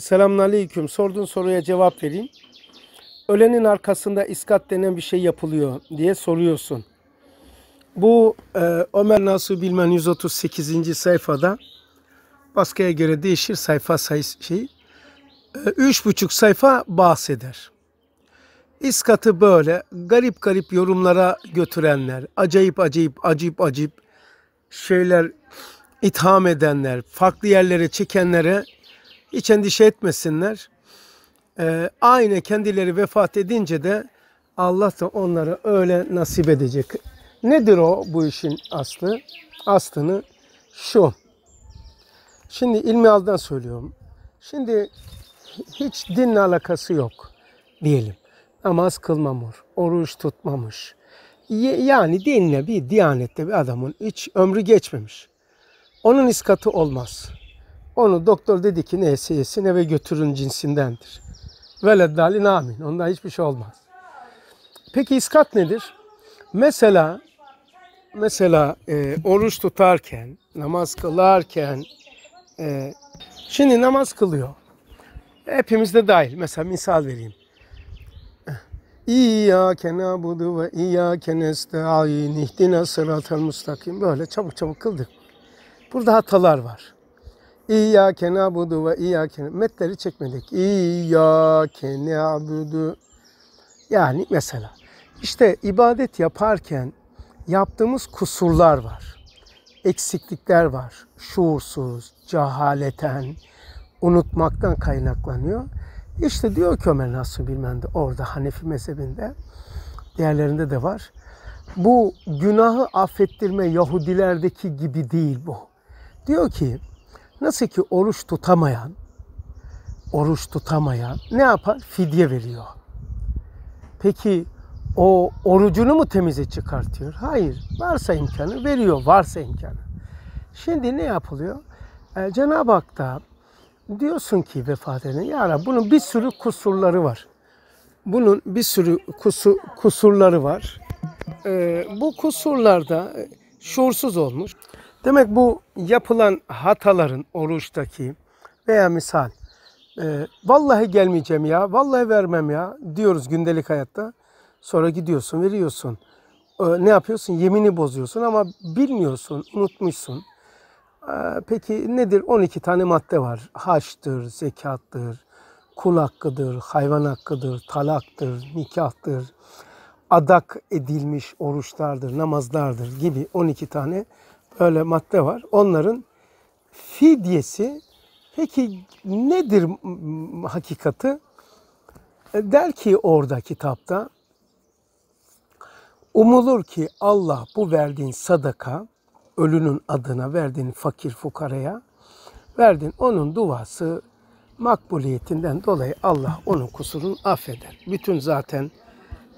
Selamünaleyküm. Sorduğun soruya cevap vereyim. Ölenin arkasında iskat denen bir şey yapılıyor diye soruyorsun. Bu e, Ömer Nasuh Bilmen 138. sayfada baskıya göre değişir sayfa sayısı şey. E, üç buçuk sayfa bahseder. İskatı böyle garip garip yorumlara götürenler, acayip acayip acayip acayip şeyler itham edenler, farklı yerlere çekenlere hiç endişe etmesinler. Ee, aynı kendileri vefat edince de Allah da onlara öyle nasip edecek. Nedir o bu işin aslı? Aslını şu. Şimdi ilmi aldan söylüyorum. Şimdi hiç dinle alakası yok diyelim. Namaz kılmamış, oruç tutmamış. Yani dinle bir diyanette bir adamın hiç ömrü geçmemiş. Onun iskatı olmaz. Onu doktor dedi ki neyse yesin eve götürün cinsindendir. Veled dalin amin. Ondan hiçbir şey olmaz. Peki iskat nedir? Mesela mesela e, oruç tutarken, namaz kılarken e, şimdi namaz kılıyor. Hepimiz de dahil. Mesela misal vereyim. İyyâke nâbudu ve iyyâke nesta'in ihdina sıratel mustakim. Böyle çabuk çabuk kıldık. Burada hatalar var. İyyâke na'budu ve iyyâke metleri çekmedik. İyyâke na'budu. Yani mesela işte ibadet yaparken yaptığımız kusurlar var. Eksiklikler var. Şuursuz, cehaleten, unutmaktan kaynaklanıyor. İşte diyor ki Ömer Nasuh Bilmendi orada Hanefi mezhebinde diğerlerinde de var. Bu günahı affettirme Yahudilerdeki gibi değil bu. Diyor ki Nasıl ki oruç tutamayan, oruç tutamayan ne yapar? Fidye veriyor. Peki o orucunu mu temize çıkartıyor? Hayır. Varsa imkanı veriyor. Varsa imkanı. Şimdi ne yapılıyor? Ee, Cenab-ı Hak da diyorsun ki vefat eden ya Rabbi bunun bir sürü kusurları var. Bunun bir sürü kusu, kusurları var. Ee, bu kusurlarda şuursuz olmuş. Demek bu yapılan hataların oruçtaki veya misal e, vallahi gelmeyeceğim ya, vallahi vermem ya diyoruz gündelik hayatta. Sonra gidiyorsun, veriyorsun. E, ne yapıyorsun? Yemini bozuyorsun ama bilmiyorsun, unutmuşsun. E, peki nedir? 12 tane madde var. Haçtır, zekattır, kul hakkıdır, hayvan hakkıdır, talaktır, nikahtır, adak edilmiş oruçlardır, namazlardır gibi 12 tane öyle madde var. Onların fidyesi peki nedir hakikati? E, der ki orada kitapta umulur ki Allah bu verdiğin sadaka ölünün adına verdiğin fakir fukaraya verdin onun duası makbuliyetinden dolayı Allah onun kusurunu affeder. Bütün zaten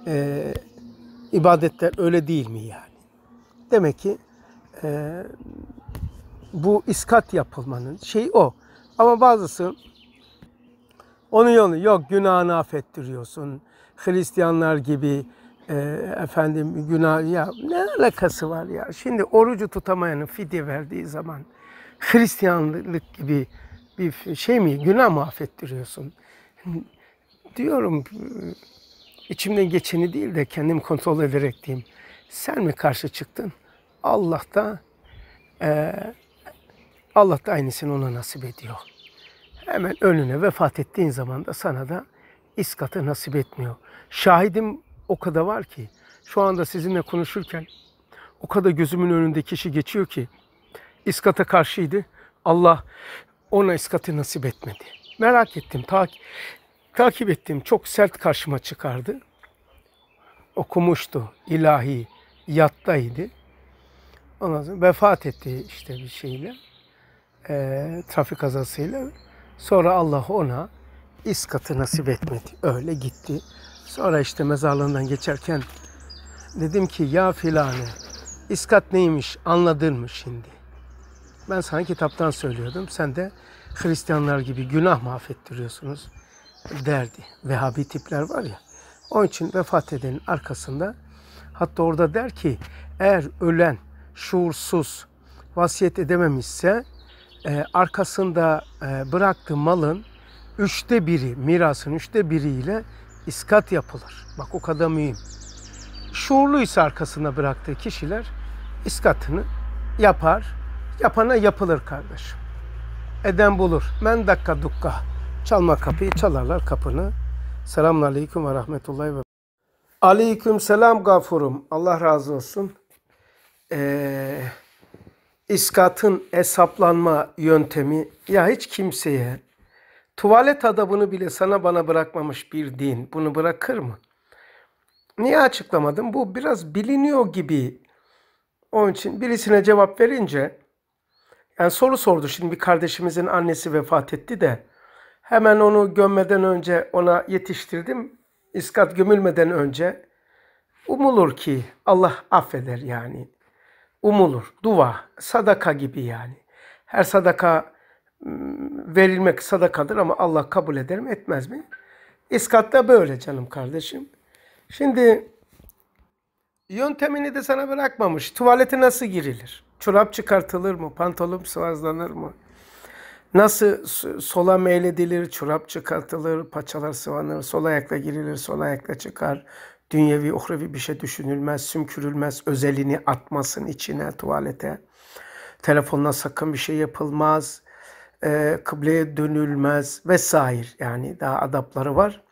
e, ibadetler öyle değil mi yani? Demek ki e, bu iskat yapılmanın şey o. Ama bazısı onun yolu yok günahını affettiriyorsun. Hristiyanlar gibi e, efendim günah ya ne alakası var ya. Şimdi orucu tutamayanın fidye verdiği zaman Hristiyanlık gibi bir şey mi günah mı affettiriyorsun? Diyorum içimden geçeni değil de kendim kontrol ederek diyeyim. Sen mi karşı çıktın? Allah da e, Allah da aynısını ona nasip ediyor. Hemen önüne vefat ettiğin zaman da sana da iskatı nasip etmiyor. Şahidim o kadar var ki şu anda sizinle konuşurken o kadar gözümün önünde kişi geçiyor ki iskata karşıydı. Allah ona iskatı nasip etmedi. Merak ettim, ta takip ettim. Çok sert karşıma çıkardı. Okumuştu, ilahi, yattaydı. Ondan sonra vefat etti işte bir şeyle. E, trafik kazasıyla. Sonra Allah ona iskatı nasip etmedi. Öyle gitti. Sonra işte mezarlığından geçerken dedim ki ya filane iskat neymiş anladın mı şimdi? Ben sana kitaptan söylüyordum. Sen de Hristiyanlar gibi günah mahvettiriyorsunuz derdi. Vehhabi tipler var ya. Onun için vefat edenin arkasında hatta orada der ki eğer ölen şuursuz vasiyet edememişse e, arkasında e, bıraktığı malın üçte biri, mirasın üçte biriyle iskat yapılır. Bak o kadar mühim. Şuurluysa arkasında bıraktığı kişiler iskatını yapar. Yapana yapılır kardeşim. Eden bulur. Men dakika dukka. Çalma kapıyı çalarlar kapını. Selamun aleyküm ve rahmetullahi ve Aleyküm selam gafurum. Allah razı olsun e, iskatın hesaplanma yöntemi ya hiç kimseye tuvalet adabını bile sana bana bırakmamış bir din bunu bırakır mı? Niye açıklamadım? Bu biraz biliniyor gibi. Onun için birisine cevap verince yani soru sordu. Şimdi bir kardeşimizin annesi vefat etti de hemen onu gömmeden önce ona yetiştirdim. İskat gömülmeden önce umulur ki Allah affeder yani umulur. Dua, sadaka gibi yani. Her sadaka verilmek sadakadır ama Allah kabul eder mi etmez mi? İskat da böyle canım kardeşim. Şimdi yöntemini de sana bırakmamış. Tuvalete nasıl girilir? Çorap çıkartılır mı? Pantolon sıvazlanır mı? Nasıl sola meyledilir, çorap çıkartılır, paçalar sıvanır, sol ayakla girilir, sol ayakla çıkar, dünyevi uhrevi bir şey düşünülmez, sümkürülmez, özelini atmasın içine, tuvalete. Telefonla sakın bir şey yapılmaz, e, kıbleye dönülmez vesaire. Yani daha adapları var.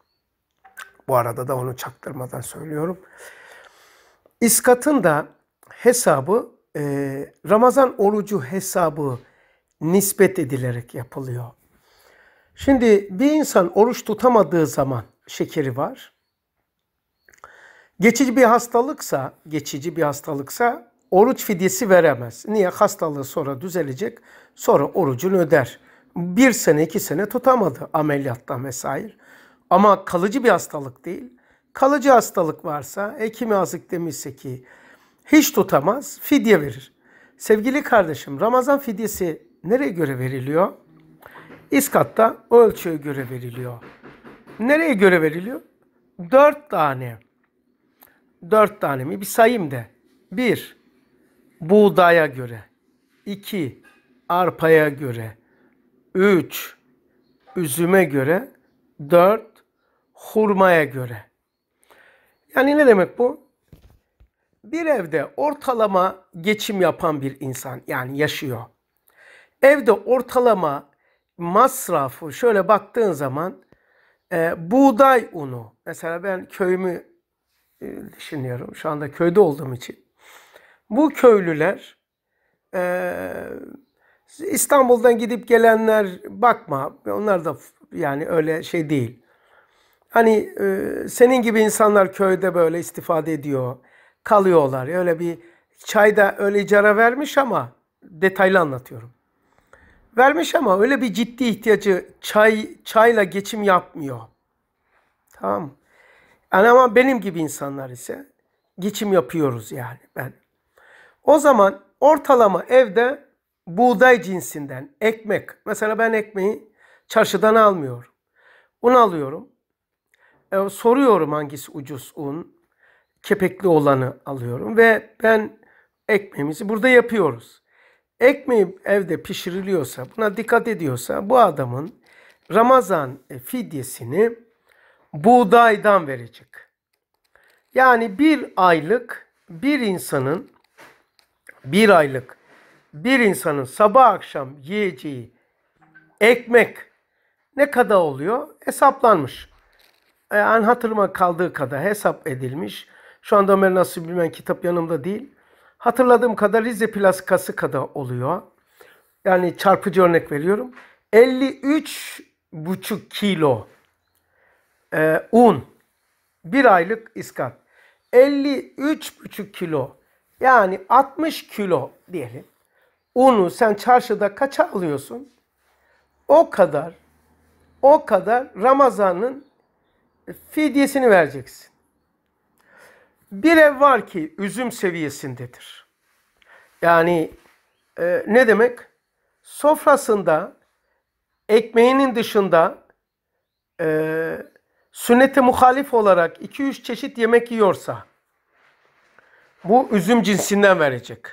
Bu arada da onu çaktırmadan söylüyorum. İskat'ın da hesabı, e, Ramazan orucu hesabı nispet edilerek yapılıyor. Şimdi bir insan oruç tutamadığı zaman şekeri var Geçici bir hastalıksa, geçici bir hastalıksa oruç fidyesi veremez. Niye? Hastalığı sonra düzelecek, sonra orucunu öder. Bir sene, iki sene tutamadı ameliyatta vesaire. Ama kalıcı bir hastalık değil. Kalıcı hastalık varsa, hekimi azık demişse ki hiç tutamaz, fidye verir. Sevgili kardeşim, Ramazan fidyesi nereye göre veriliyor? İskat'ta ölçüye göre veriliyor. Nereye göre veriliyor? Dört tane 4 tane mi? Bir sayayım de 1. Buğdaya göre. 2. Arpaya göre. 3. Üzüme göre. 4. Hurmaya göre. Yani ne demek bu? Bir evde ortalama geçim yapan bir insan yani yaşıyor. Evde ortalama masrafı şöyle baktığın zaman e, buğday unu. Mesela ben köyümü e, düşünüyorum. Şu anda köyde olduğum için. Bu köylüler e, İstanbul'dan gidip gelenler bakma. Onlar da yani öyle şey değil. Hani e, senin gibi insanlar köyde böyle istifade ediyor. Kalıyorlar. Öyle bir çayda öyle icara vermiş ama detaylı anlatıyorum. Vermiş ama öyle bir ciddi ihtiyacı çay çayla geçim yapmıyor. Tamam mı? Yani ama benim gibi insanlar ise geçim yapıyoruz yani ben. O zaman ortalama evde buğday cinsinden ekmek. Mesela ben ekmeği çarşıdan almıyorum. Un alıyorum. E, soruyorum hangisi ucuz un. Kepekli olanı alıyorum ve ben ekmeğimizi burada yapıyoruz. Ekmeği evde pişiriliyorsa, buna dikkat ediyorsa bu adamın Ramazan e, fidyesini buğdaydan verecek. Yani bir aylık bir insanın bir aylık bir insanın sabah akşam yiyeceği ekmek ne kadar oluyor? Hesaplanmış. E, yani hatırıma kaldığı kadar hesap edilmiş. Şu anda Ömer nasıl bilmem kitap yanımda değil. Hatırladığım kadar Rize plaskası kadar oluyor. Yani çarpıcı örnek veriyorum. 53 buçuk kilo e, un, bir aylık iskat. 53,5 kilo yani 60 kilo diyelim. Unu sen çarşıda kaça alıyorsun? O kadar, o kadar Ramazan'ın fidyesini vereceksin. Bir ev var ki üzüm seviyesindedir. Yani e, ne demek? Sofrasında ekmeğinin dışında e, sünnete muhalif olarak 2-3 çeşit yemek yiyorsa bu üzüm cinsinden verecek.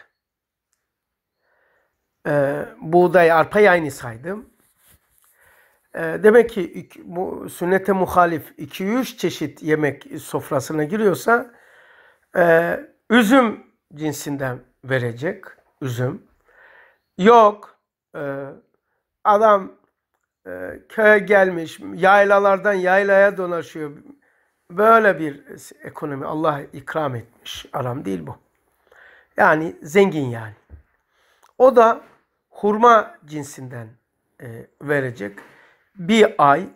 Ee, buğday, arpa aynı saydım. Ee, demek ki bu sünnete muhalif 2-3 çeşit yemek sofrasına giriyorsa e, üzüm cinsinden verecek. Üzüm. Yok. E, adam köye gelmiş, yaylalardan yaylaya dolaşıyor. Böyle bir ekonomi Allah ikram etmiş. Aram değil bu. Yani zengin yani. O da hurma cinsinden verecek. Bir ay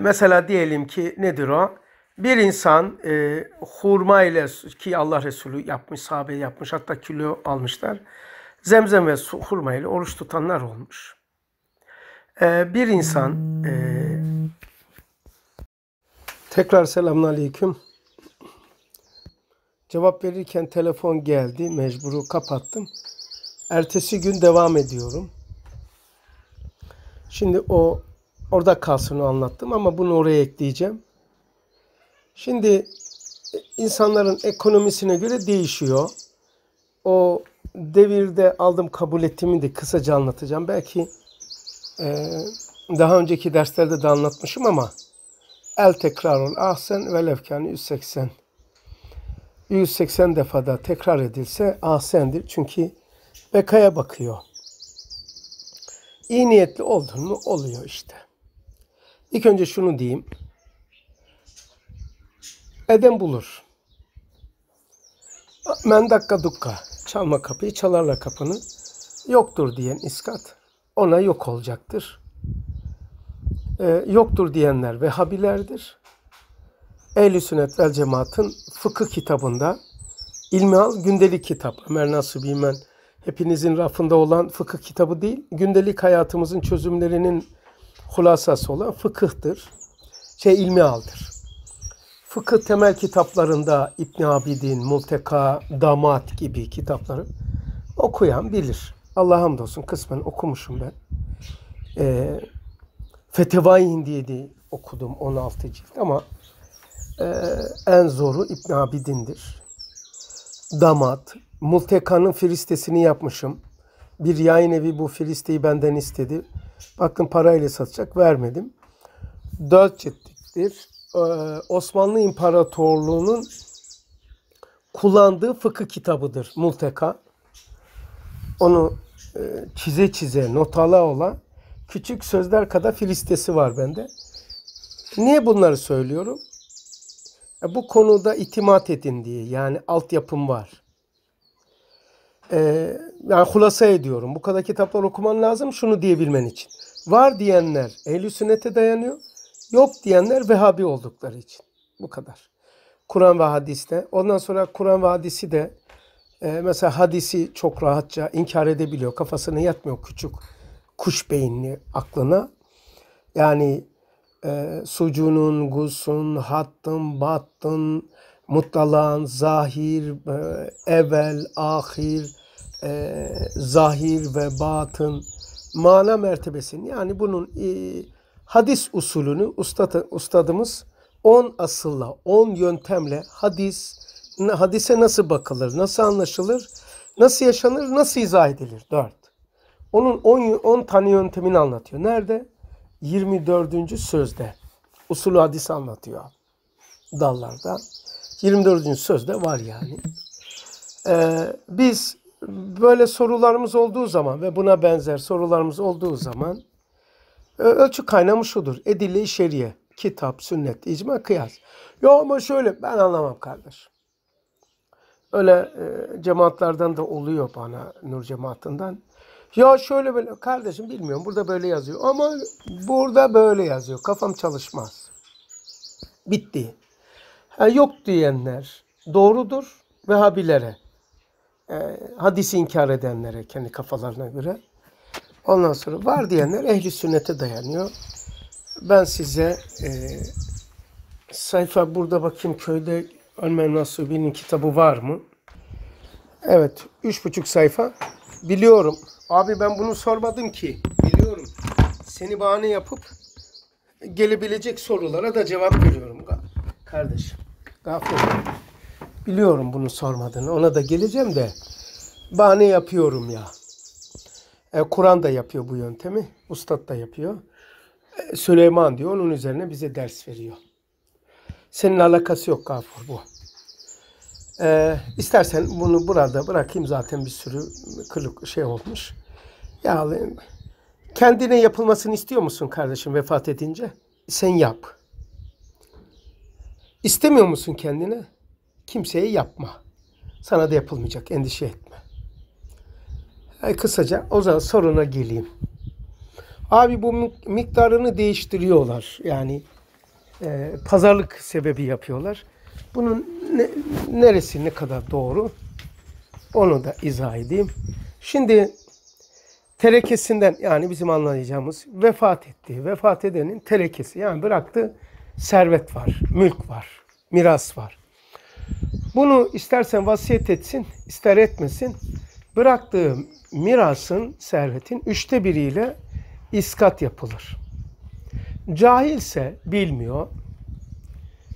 mesela diyelim ki nedir o? Bir insan e, hurma ile ki Allah Resulü yapmış, sahabe yapmış hatta kilo almışlar. Zemzem ve su, hurma ile oruç tutanlar olmuş. Ee, bir insan e... tekrar selamun aleyküm. Cevap verirken telefon geldi. Mecburu kapattım. Ertesi gün devam ediyorum. Şimdi o orada kalsın o anlattım ama bunu oraya ekleyeceğim. Şimdi e, insanların ekonomisine göre değişiyor. O devirde aldım kabul ettiğimi de kısaca anlatacağım. Belki ee, daha önceki derslerde de anlatmışım ama el tekrarul ahsen ve levkani 180. 180 defada tekrar edilse ahsendir. Çünkü bekaya bakıyor. İyi niyetli oldun mu oluyor işte. İlk önce şunu diyeyim. Eden bulur. Men dakika dukka. Çalma kapıyı, çalarla kapının Yoktur diyen iskat ona yok olacaktır. E, yoktur diyenler Vehhabilerdir. Ehl-i Sünnet vel Cemaat'ın fıkıh kitabında ilmi al gündelik kitap. Ömer Nasubimen hepinizin rafında olan fıkıh kitabı değil, gündelik hayatımızın çözümlerinin hulasası olan fıkıhtır. Şey ilmi aldır. Fıkıh temel kitaplarında İbn Abidin, Multeka, Damat gibi kitapları okuyan bilir. Allah'a hamdolsun kısmen okumuşum ben. E, Fetevai Hindiye diye okudum 16 cilt ama e, en zoru İbn Abidin'dir. Damat, Multeka'nın filistesini yapmışım. Bir yayın evi bu filisteyi benden istedi. Baktım parayla satacak vermedim. Dört ciltliktir. Ee, Osmanlı İmparatorluğu'nun kullandığı fıkıh kitabıdır Multeka onu e, çize çize, notala ola küçük sözler kadar filistesi var bende. Niye bunları söylüyorum? E, bu konuda itimat edin diye. Yani altyapım var. E, yani hulasa ediyorum. Bu kadar kitaplar okuman lazım şunu diyebilmen için. Var diyenler ehl sünnete dayanıyor. Yok diyenler Vehhabi oldukları için. Bu kadar. Kur'an ve hadiste. Ondan sonra Kur'an ve hadisi de ee, mesela hadisi çok rahatça inkar edebiliyor. Kafasına yatmıyor küçük kuş beyinli aklına. Yani e, sucunun, gusun, hattın, battın, mutlalan, zahir, e, evvel, ahir, e, zahir ve batın mana mertebesini yani bunun e, hadis usulünü ustad, ustadımız 10 asılla, 10 yöntemle hadis, hadise nasıl bakılır, nasıl anlaşılır, nasıl yaşanır, nasıl izah edilir? 4. Onun 10, tane yöntemini anlatıyor. Nerede? 24. sözde. Usulü hadis anlatıyor dallarda. 24. sözde var yani. Ee, biz böyle sorularımız olduğu zaman ve buna benzer sorularımız olduğu zaman e, ölçü kaynağı şudur. Edille-i şeriye, kitap, sünnet, icma, kıyas. Yok ama şöyle ben anlamam kardeşim. Öyle e, cemaatlerden de oluyor bana Nur cemaatinden. Ya şöyle böyle kardeşim bilmiyorum burada böyle yazıyor ama burada böyle yazıyor. Kafam çalışmaz. Bitti. Ha, yok diyenler doğrudur ve habilere. E, hadisi inkar edenlere kendi kafalarına göre. Ondan sonra var diyenler ehli sünnete dayanıyor. Ben size e, sayfa burada bakayım köyde Önmer Nasubi'nin kitabı var mı? Evet. Üç buçuk sayfa. Biliyorum. Abi ben bunu sormadım ki. Biliyorum. Seni bahane yapıp gelebilecek sorulara da cevap veriyorum. Kardeşim. Gafur. Biliyorum bunu sormadın. Ona da geleceğim de. Bahane yapıyorum ya. E, Kur'an da yapıyor bu yöntemi. Ustad da yapıyor. E, Süleyman diyor. Onun üzerine bize ders veriyor. Senin alakası yok Gafur bu. Ee, istersen bunu burada bırakayım zaten bir sürü kırık şey olmuş. Ya kendine yapılmasını istiyor musun kardeşim vefat edince? Sen yap. İstemiyor musun kendine? Kimseye yapma. Sana da yapılmayacak. Endişe etme. Yani kısaca o zaman soruna geleyim. Abi bu miktarını değiştiriyorlar. Yani e, pazarlık sebebi yapıyorlar. Bunun ne, neresi ne kadar doğru onu da izah edeyim. Şimdi terekesinden yani bizim anlayacağımız vefat ettiği, vefat edenin terekesi yani bıraktığı servet var, mülk var, miras var. Bunu istersen vasiyet etsin, ister etmesin bıraktığı mirasın, servetin üçte biriyle iskat yapılır. Cahilse bilmiyor.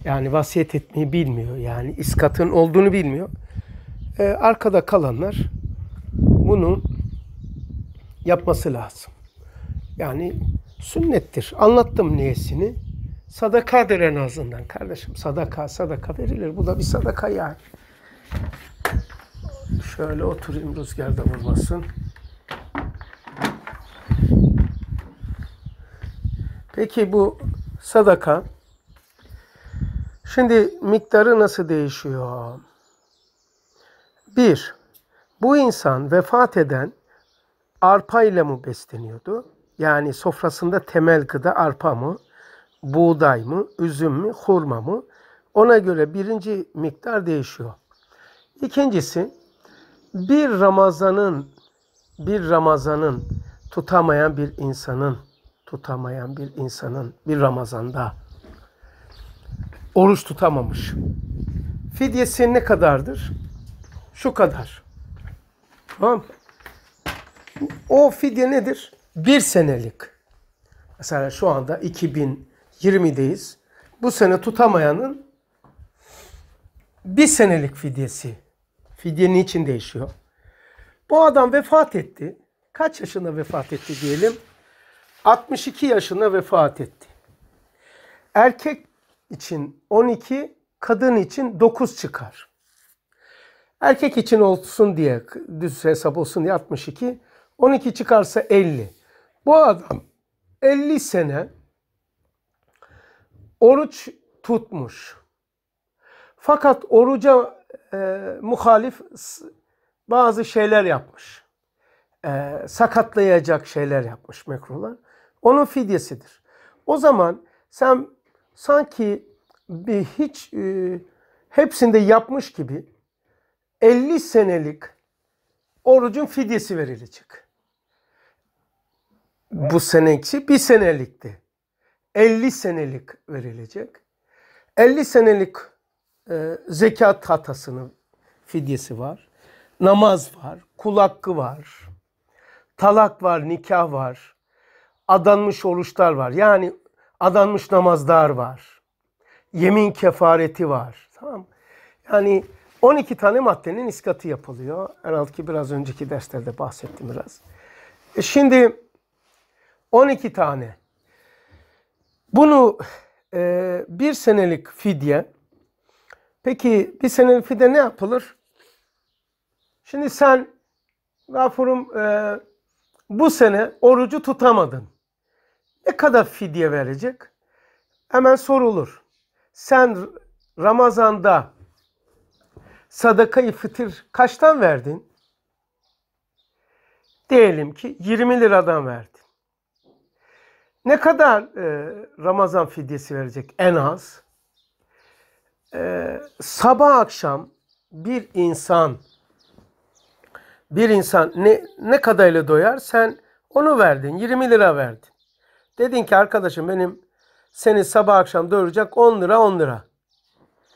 Yani vasiyet etmeyi bilmiyor. Yani iskatın olduğunu bilmiyor. Ee, arkada kalanlar bunu yapması lazım. Yani sünnettir. Anlattım niyesini. Sadakadır en azından kardeşim. Sadaka, sadaka verilir. Bu da bir sadaka yani. Şöyle oturayım rüzgarda vurmasın. Peki bu sadaka şimdi miktarı nasıl değişiyor? Bir, bu insan vefat eden arpa ile mi besleniyordu? Yani sofrasında temel gıda arpa mı, buğday mı, üzüm mü, hurma mı? Ona göre birinci miktar değişiyor. İkincisi bir Ramazan'ın bir Ramazan'ın tutamayan bir insanın tutamayan bir insanın bir Ramazan'da oruç tutamamış. Fidyesi ne kadardır? Şu kadar. Tamam O fidye nedir? Bir senelik. Mesela şu anda 2020'deyiz. Bu sene tutamayanın bir senelik fidyesi. Fidyenin için değişiyor. Bu adam vefat etti. Kaç yaşında vefat etti diyelim? 62 yaşında vefat etti. Erkek için 12, kadın için 9 çıkar. Erkek için olsun diye düz hesap olsun diye 62, 12 çıkarsa 50. Bu adam 50 sene oruç tutmuş. Fakat oruca e, muhalif bazı şeyler yapmış. E, sakatlayacak şeyler yapmış mekruhlar. Onun fidyesidir. O zaman sen sanki bir hiç e, hepsinde yapmış gibi 50 senelik orucun fidyesi verilecek. Bu seneki bir senelikti. 50 senelik verilecek. 50 senelik e, zekat hatasının fidyesi var. Namaz var, kul hakkı var, talak var, nikah var, adanmış oruçlar var. Yani adanmış namazlar var. Yemin kefareti var. Tamam Yani 12 tane maddenin iskatı yapılıyor. Herhalde ki biraz önceki derslerde bahsettim biraz. E şimdi 12 tane. Bunu e, bir senelik fidye. Peki bir senelik fidye ne yapılır? Şimdi sen Gafurum e, bu sene orucu tutamadın. Ne kadar fidye verecek? Hemen sorulur. Sen Ramazan'da sadakayı fıtır kaçtan verdin? Diyelim ki 20 liradan verdin. Ne kadar e, Ramazan fidyesi verecek en az? E, sabah akşam bir insan bir insan ne, ne kadarıyla doyar? Sen onu verdin, 20 lira verdin. Dedin ki arkadaşım benim seni sabah akşam doyuracak 10 lira 10 lira.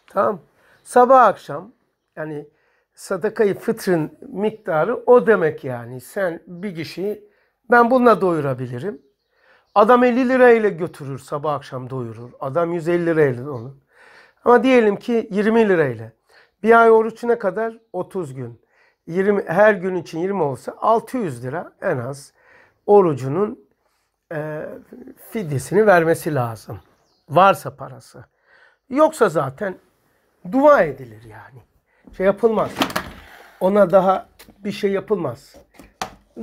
Tamam. Sabah akşam yani sadakayı fıtrın miktarı o demek yani. Sen bir kişiyi ben bununla doyurabilirim. Adam 50 lirayla götürür sabah akşam doyurur. Adam 150 lirayla onu. Ama diyelim ki 20 lirayla. Bir ay oruçuna kadar 30 gün. 20 her gün için 20 olsa 600 lira en az orucunun e, fidyesini vermesi lazım. Varsa parası. Yoksa zaten dua edilir yani. Şey yapılmaz. Ona daha bir şey yapılmaz.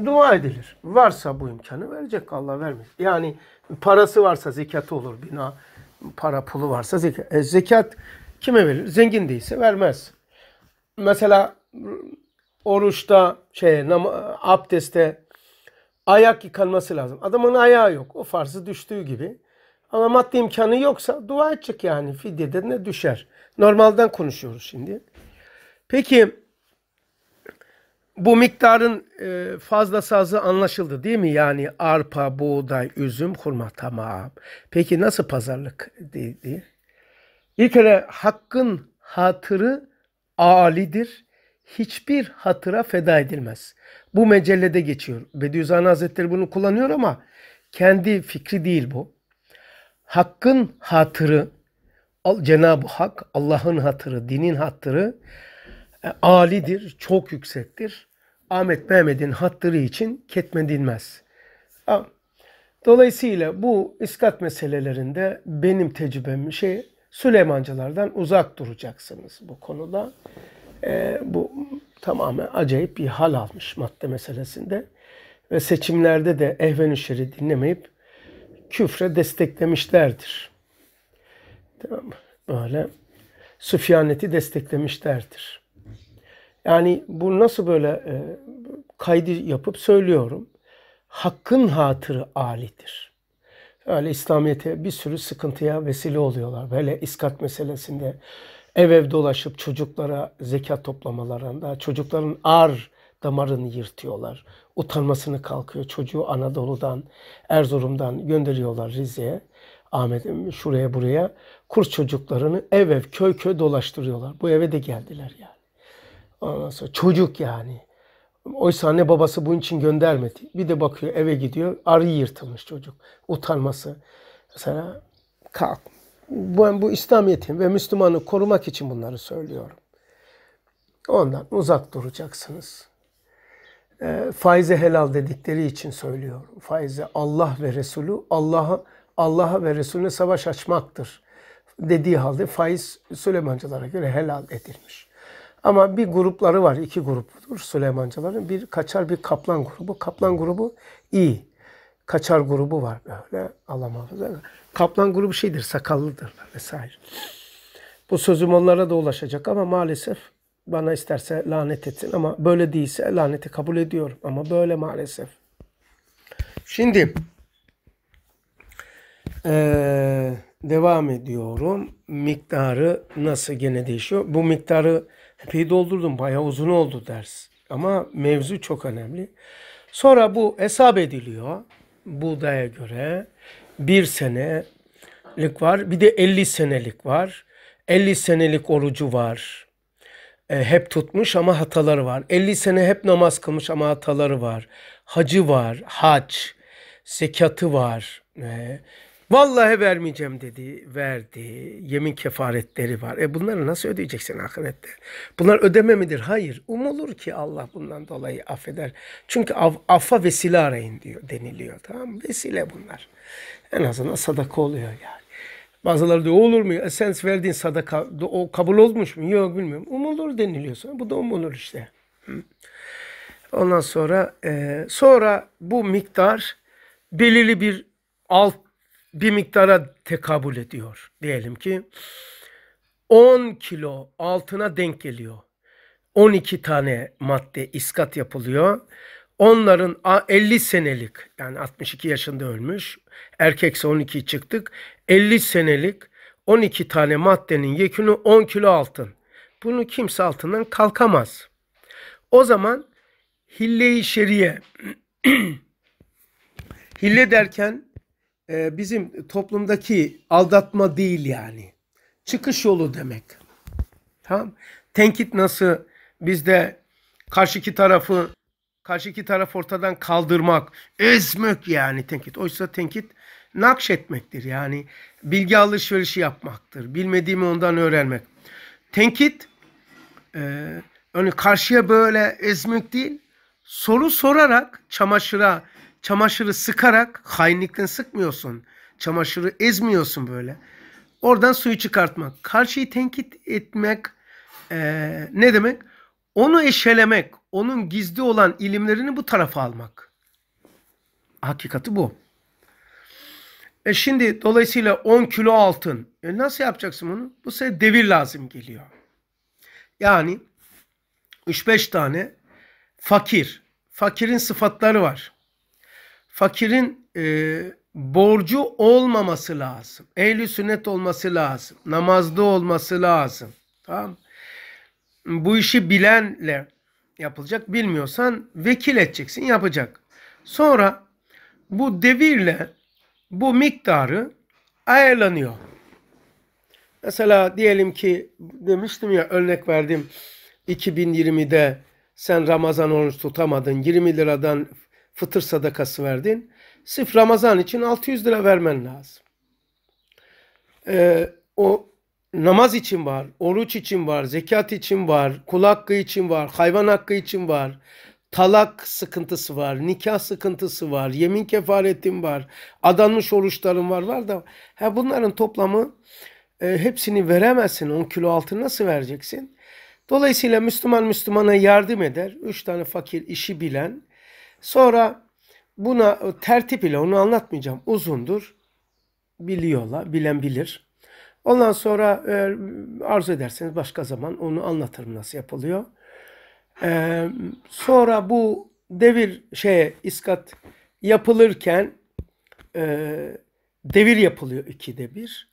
Dua edilir. Varsa bu imkanı verecek Allah vermez. Yani parası varsa zekatı olur bina. Para pulu varsa zekat. E, zekat kime verir? Zengin değilse vermez. Mesela oruçta şey abdeste ayak yıkanması lazım. Adamın ayağı yok. O farzı düştüğü gibi. Ama maddi imkanı yoksa dua edecek yani. Fidyede ne düşer. Normalden konuşuyoruz şimdi. Peki bu miktarın e, fazla sazı anlaşıldı değil mi? Yani arpa, buğday, üzüm, hurma tamam. Peki nasıl pazarlık dedi? Bir kere hakkın hatırı alidir. Hiçbir hatıra feda edilmez bu mecellede geçiyor. Bediüzzaman Hazretleri bunu kullanıyor ama kendi fikri değil bu. Hakkın hatırı, Cenab-ı Hak, Allah'ın hatırı, dinin hatırı e, alidir, çok yüksektir. Ahmet Mehmet'in hatırı için ketme dinmez. Dolayısıyla bu iskat meselelerinde benim tecrübem şey Süleymancılardan uzak duracaksınız bu konuda. E, bu tamamen acayip bir hal almış madde meselesinde. Ve seçimlerde de Ehven-i Şer'i dinlemeyip küfre desteklemişlerdir. Tamam Böyle Süfyanet'i desteklemişlerdir. Yani bu nasıl böyle e, kaydı yapıp söylüyorum. Hakkın hatırı alidir. Öyle İslamiyet'e bir sürü sıkıntıya vesile oluyorlar. Böyle iskat meselesinde, ev ev dolaşıp çocuklara zeka toplamalarında çocukların ar damarını yırtıyorlar. Utanmasını kalkıyor. Çocuğu Anadolu'dan, Erzurum'dan gönderiyorlar Rize'ye. Ahmet'im şuraya buraya kurs çocuklarını ev ev köy köy dolaştırıyorlar. Bu eve de geldiler yani. Ondan sonra çocuk yani. Oysa anne babası bunun için göndermedi. Bir de bakıyor eve gidiyor arı yırtılmış çocuk. Utanması. Mesela kalk ben bu İslamiyet'i ve Müslümanı korumak için bunları söylüyorum. Ondan uzak duracaksınız. E, faize helal dedikleri için söylüyorum. Faize Allah ve Resulü Allah'a Allah'a ve Resulüne savaş açmaktır dediği halde faiz Süleymancılara göre helal edilmiş. Ama bir grupları var, iki gruptur Süleymancıların. Bir kaçar bir kaplan grubu. Kaplan grubu iyi kaçar grubu var böyle. Allah muhafaza. Kaplan grubu şeydir, sakallıdırlar vesaire. Bu sözüm onlara da ulaşacak ama maalesef bana isterse lanet etsin ama böyle değilse laneti kabul ediyorum ama böyle maalesef. Şimdi ee, devam ediyorum. Miktarı nasıl gene değişiyor? Bu miktarı epey doldurdum. Bayağı uzun oldu ders. Ama mevzu çok önemli. Sonra bu hesap ediliyor buğdaya göre bir senelik var. Bir de 50 senelik var. 50 senelik orucu var. E, hep tutmuş ama hataları var. 50 sene hep namaz kılmış ama hataları var. Hacı var, hac, zekatı var. E, Vallahi vermeyeceğim dedi, verdi. Yemin kefaretleri var. E bunları nasıl ödeyeceksin ahirette? Bunlar ödeme midir? Hayır. Umulur ki Allah bundan dolayı affeder. Çünkü af, affa vesile arayın diyor, deniliyor. Tamam Vesile bunlar. En azından sadaka oluyor yani. Bazıları diyor olur mu? E sen verdiğin sadaka o kabul olmuş mu? Yok bilmiyorum. Umulur deniliyorsa bu da umulur işte. Ondan sonra e, sonra bu miktar belirli bir alt bir miktara tekabül ediyor. Diyelim ki 10 kilo altına denk geliyor. 12 tane madde iskat yapılıyor. Onların 50 senelik yani 62 yaşında ölmüş erkekse 12 çıktık. 50 senelik 12 tane maddenin yekünü 10 kilo altın. Bunu kimse altından kalkamaz. O zaman hille-i şeriye hille derken e, bizim toplumdaki aldatma değil yani. Çıkış yolu demek. Tamam. Tenkit nasıl bizde karşıki tarafı karşı iki taraf ortadan kaldırmak, ezmek yani tenkit. Oysa tenkit nakşetmektir yani bilgi alışverişi yapmaktır. Bilmediğimi ondan öğrenmek. Tenkit e, yani karşıya böyle ezmek değil, soru sorarak çamaşıra Çamaşırı sıkarak hainlikten sıkmıyorsun. Çamaşırı ezmiyorsun böyle. Oradan suyu çıkartmak. Karşıyı tenkit etmek e, ne demek? Onu eşelemek. Onun gizli olan ilimlerini bu tarafa almak. Hakikati bu. E şimdi dolayısıyla 10 kilo altın. E nasıl yapacaksın bunu? Bu sefer devir lazım geliyor. Yani 3-5 tane fakir. Fakirin sıfatları var fakirin e, borcu olmaması lazım. Ehli sünnet olması lazım. Namazda olması lazım. Tamam Bu işi bilenle yapılacak. Bilmiyorsan vekil edeceksin yapacak. Sonra bu devirle bu miktarı ayarlanıyor. Mesela diyelim ki demiştim ya örnek verdim 2020'de sen Ramazan oruç tutamadın 20 liradan fıtır sadakası verdin. Sırf Ramazan için 600 lira vermen lazım. Ee, o namaz için var, oruç için var, zekat için var, kul hakkı için var, hayvan hakkı için var. Talak sıkıntısı var, nikah sıkıntısı var, yemin kefaretin var, adanmış oruçların var var da ha bunların toplamı e, hepsini veremezsin. 10 kilo altın nasıl vereceksin? Dolayısıyla Müslüman Müslümana yardım eder. Üç tane fakir işi bilen, Sonra buna tertip ile onu anlatmayacağım. Uzundur. Biliyorlar, bilen bilir. Ondan sonra eğer arzu ederseniz başka zaman onu anlatırım nasıl yapılıyor. Ee, sonra bu devir şeye iskat yapılırken e, devir yapılıyor ikide bir.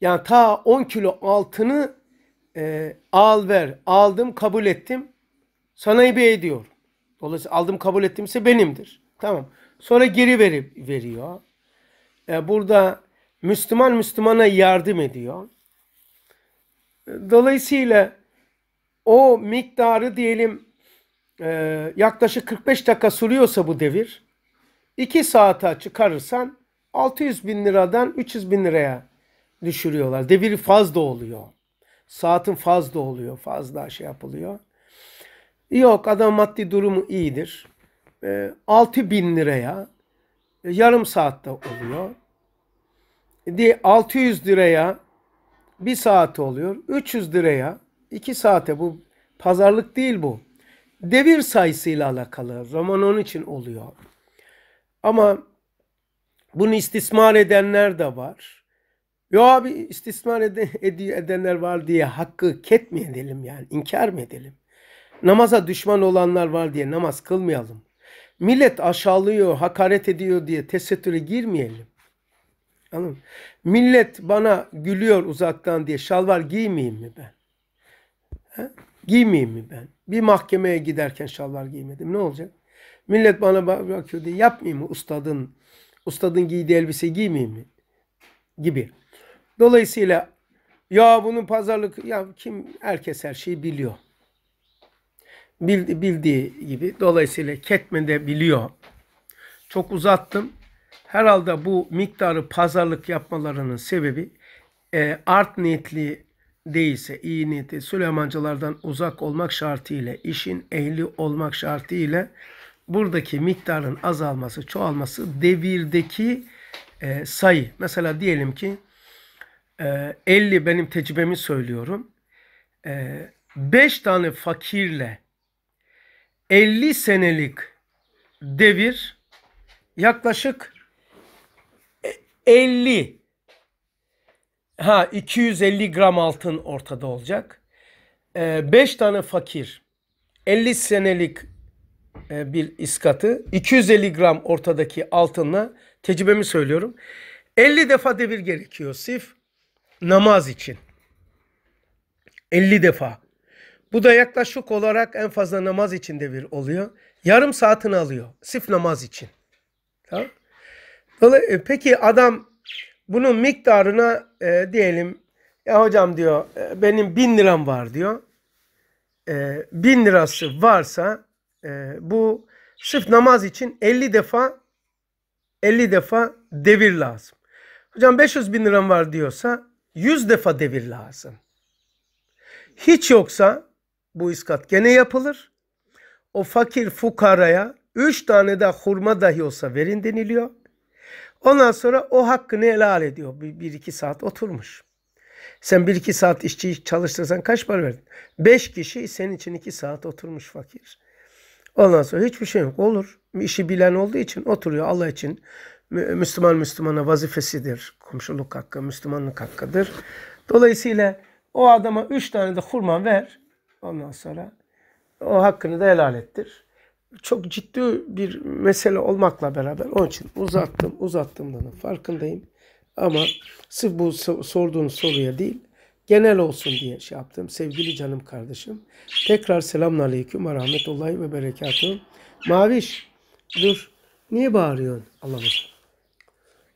Yani ta 10 kilo altını e, al ver, aldım kabul ettim sana hibe ediyorum. Dolayısıyla aldım kabul ettiğimse benimdir. Tamam. Sonra geri verip veriyor. E, burada Müslüman Müslümana yardım ediyor. E, dolayısıyla o miktarı diyelim e, yaklaşık 45 dakika sürüyorsa bu devir 2 saate çıkarırsan 600 bin liradan 300 bin liraya düşürüyorlar. Devir fazla oluyor. Saatin fazla oluyor. Fazla şey yapılıyor. Yok adam maddi durumu iyidir. E, ee, 6 bin liraya e, yarım saatte oluyor. E, 600 liraya bir saate oluyor. 300 liraya iki saate bu pazarlık değil bu. Devir sayısıyla alakalı. Roman onun için oluyor. Ama bunu istismar edenler de var. Yo abi istismar ed- edenler var diye hakkı ketmeyelim yani inkar mı edelim? namaza düşman olanlar var diye namaz kılmayalım. Millet aşağılıyor, hakaret ediyor diye tesettüre girmeyelim. Anladın mı? Millet bana gülüyor uzaktan diye şalvar giymeyeyim mi ben? He? Giymeyeyim mi ben? Bir mahkemeye giderken şalvar giymedim. Ne olacak? Millet bana bakıyor diye yapmayayım mı ustadın, ustadın giydiği elbise giymeyeyim mi? Gibi. Dolayısıyla ya bunun pazarlık, ya kim herkes her şeyi biliyor bildiği gibi dolayısıyla ketmede biliyor. Çok uzattım. Herhalde bu miktarı pazarlık yapmalarının sebebi e, art niyetli değilse, iyi niyeti Süleymancılardan uzak olmak şartıyla, işin ehli olmak şartıyla buradaki miktarın azalması, çoğalması devirdeki e, sayı. Mesela diyelim ki e, 50 benim tecrübemi söylüyorum. E, 5 tane fakirle 50 senelik devir yaklaşık 50 ha 250 gram altın ortada olacak. 5 ee, tane fakir 50 senelik e, bir iskatı 250 gram ortadaki altınla tecrübemi söylüyorum. 50 defa devir gerekiyor sif namaz için. 50 defa. Bu da yaklaşık olarak en fazla namaz içinde bir oluyor. Yarım saatini alıyor. Sif namaz için. Tamam. E, peki adam bunun miktarına e, diyelim ya hocam diyor e, benim bin liram var diyor. E, bin lirası varsa e, bu sırf namaz için 50 defa 50 defa devir lazım. Hocam 500 bin liram var diyorsa 100 defa devir lazım. Hiç yoksa bu iskat gene yapılır. O fakir fukaraya üç tane de hurma dahi olsa verin deniliyor. Ondan sonra o hakkını helal ediyor. Bir, bir iki saat oturmuş. Sen bir iki saat işçi çalıştırsan kaç para verdin? Beş kişi senin için iki saat oturmuş fakir. Ondan sonra hiçbir şey yok. Olur. İşi bilen olduğu için oturuyor Allah için. Müslüman Müslümana vazifesidir. Komşuluk hakkı, Müslümanlık hakkıdır. Dolayısıyla o adama üç tane de hurma ver. Ondan sonra o hakkını da helal ettir. Çok ciddi bir mesele olmakla beraber onun için uzattım uzattım uzattığımdan farkındayım. Ama sırf bu sorduğun soruya değil genel olsun diye şey yaptım. Sevgili canım kardeşim. Tekrar selamun aleyküm ve rahmetullahi ve berekatuhu. Maviş dur. Niye bağırıyorsun? Allah'ım.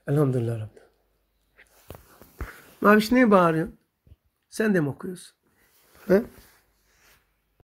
Elhamdülillah Rabbim. Maviş niye bağırıyorsun? Sen de mi okuyorsun? He?